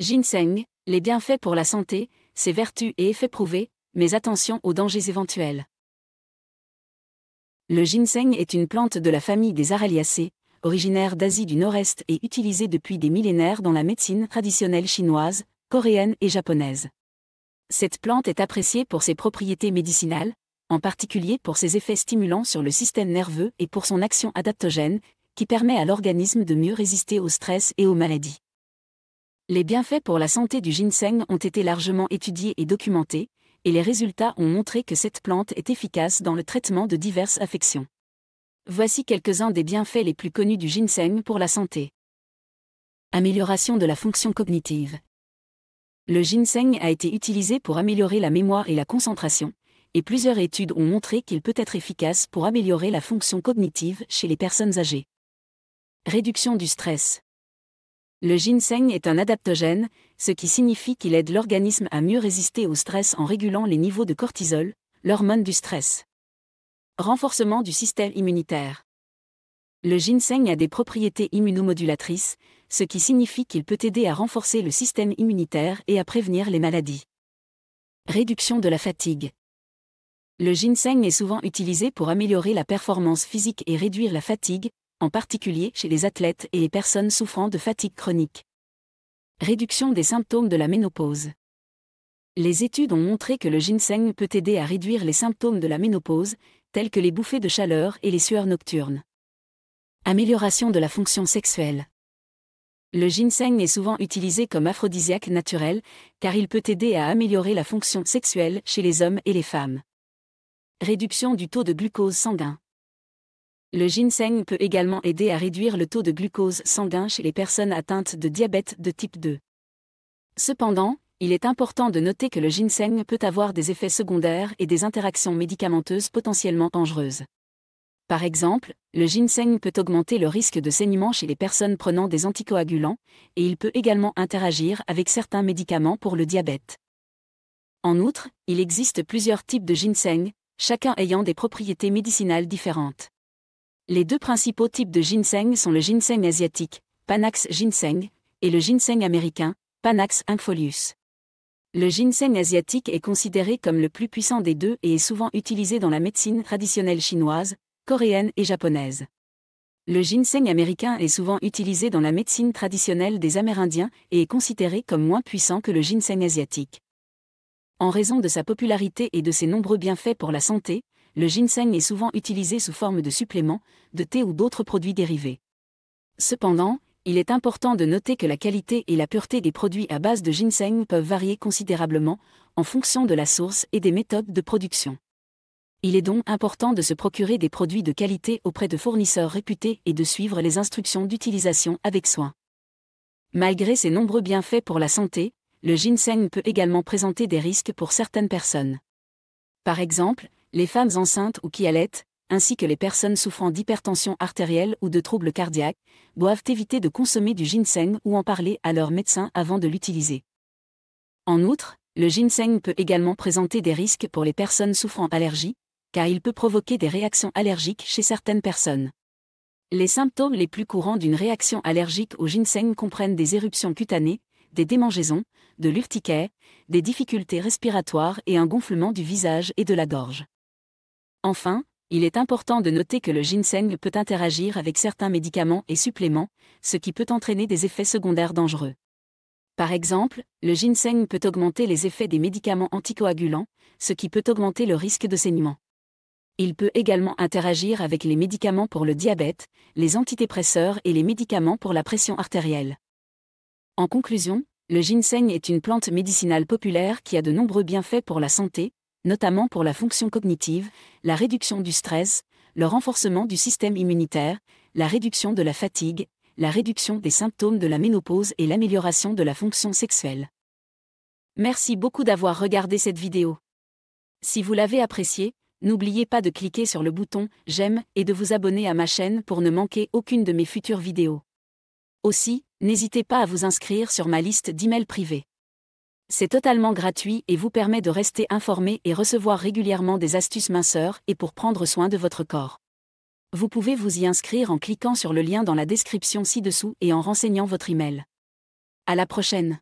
Ginseng, les bienfaits pour la santé, ses vertus et effets prouvés, mais attention aux dangers éventuels. Le ginseng est une plante de la famille des Araliacées, originaire d'Asie du Nord-Est et utilisée depuis des millénaires dans la médecine traditionnelle chinoise, coréenne et japonaise. Cette plante est appréciée pour ses propriétés médicinales, en particulier pour ses effets stimulants sur le système nerveux et pour son action adaptogène, qui permet à l'organisme de mieux résister au stress et aux maladies. Les bienfaits pour la santé du ginseng ont été largement étudiés et documentés, et les résultats ont montré que cette plante est efficace dans le traitement de diverses affections. Voici quelques-uns des bienfaits les plus connus du ginseng pour la santé. Amélioration de la fonction cognitive. Le ginseng a été utilisé pour améliorer la mémoire et la concentration, et plusieurs études ont montré qu'il peut être efficace pour améliorer la fonction cognitive chez les personnes âgées. Réduction du stress. Le ginseng est un adaptogène, ce qui signifie qu'il aide l'organisme à mieux résister au stress en régulant les niveaux de cortisol, l'hormone du stress. Renforcement du système immunitaire. Le ginseng a des propriétés immunomodulatrices, ce qui signifie qu'il peut aider à renforcer le système immunitaire et à prévenir les maladies. Réduction de la fatigue. Le ginseng est souvent utilisé pour améliorer la performance physique et réduire la fatigue, en particulier chez les athlètes et les personnes souffrant de fatigue chronique. Réduction des symptômes de la ménopause. Les études ont montré que le ginseng peut aider à réduire les symptômes de la ménopause, tels que les bouffées de chaleur et les sueurs nocturnes. Amélioration de la fonction sexuelle. Le ginseng est souvent utilisé comme aphrodisiaque naturel, car il peut aider à améliorer la fonction sexuelle chez les hommes et les femmes. Réduction du taux de glucose sanguin. Le ginseng peut également aider à réduire le taux de glucose sanguin chez les personnes atteintes de diabète de type 2. Cependant, il est important de noter que le ginseng peut avoir des effets secondaires et des interactions médicamenteuses potentiellement dangereuses. Par exemple, le ginseng peut augmenter le risque de saignement chez les personnes prenant des anticoagulants, et il peut également interagir avec certains médicaments pour le diabète. En outre, il existe plusieurs types de ginseng, chacun ayant des propriétés médicinales différentes. Les deux principaux types de ginseng sont le ginseng asiatique, Panax ginseng, et le ginseng américain, Panax infolius. Le ginseng asiatique est considéré comme le plus puissant des deux et est souvent utilisé dans la médecine traditionnelle chinoise, coréenne et japonaise. Le ginseng américain est souvent utilisé dans la médecine traditionnelle des Amérindiens et est considéré comme moins puissant que le ginseng asiatique. En raison de sa popularité et de ses nombreux bienfaits pour la santé, le ginseng est souvent utilisé sous forme de suppléments, de thé ou d'autres produits dérivés. Cependant, il est important de noter que la qualité et la pureté des produits à base de ginseng peuvent varier considérablement en fonction de la source et des méthodes de production. Il est donc important de se procurer des produits de qualité auprès de fournisseurs réputés et de suivre les instructions d'utilisation avec soin. Malgré ses nombreux bienfaits pour la santé, le ginseng peut également présenter des risques pour certaines personnes. Par exemple, les femmes enceintes ou qui allaitent, ainsi que les personnes souffrant d'hypertension artérielle ou de troubles cardiaques, doivent éviter de consommer du ginseng ou en parler à leur médecin avant de l'utiliser. En outre, le ginseng peut également présenter des risques pour les personnes souffrant d'allergies, car il peut provoquer des réactions allergiques chez certaines personnes. Les symptômes les plus courants d'une réaction allergique au ginseng comprennent des éruptions cutanées, des démangeaisons, de l'urticaire, des difficultés respiratoires et un gonflement du visage et de la gorge. Enfin, il est important de noter que le ginseng peut interagir avec certains médicaments et suppléments, ce qui peut entraîner des effets secondaires dangereux. Par exemple, le ginseng peut augmenter les effets des médicaments anticoagulants, ce qui peut augmenter le risque de saignement. Il peut également interagir avec les médicaments pour le diabète, les antidépresseurs et les médicaments pour la pression artérielle. En conclusion, le ginseng est une plante médicinale populaire qui a de nombreux bienfaits pour la santé, notamment pour la fonction cognitive, la réduction du stress, le renforcement du système immunitaire, la réduction de la fatigue, la réduction des symptômes de la ménopause et l'amélioration de la fonction sexuelle. Merci beaucoup d'avoir regardé cette vidéo. Si vous l'avez appréciée, n'oubliez pas de cliquer sur le bouton J'aime et de vous abonner à ma chaîne pour ne manquer aucune de mes futures vidéos. Aussi, n'hésitez pas à vous inscrire sur ma liste d'emails privés. C'est totalement gratuit et vous permet de rester informé et recevoir régulièrement des astuces minceurs et pour prendre soin de votre corps. Vous pouvez vous y inscrire en cliquant sur le lien dans la description ci-dessous et en renseignant votre email. À la prochaine.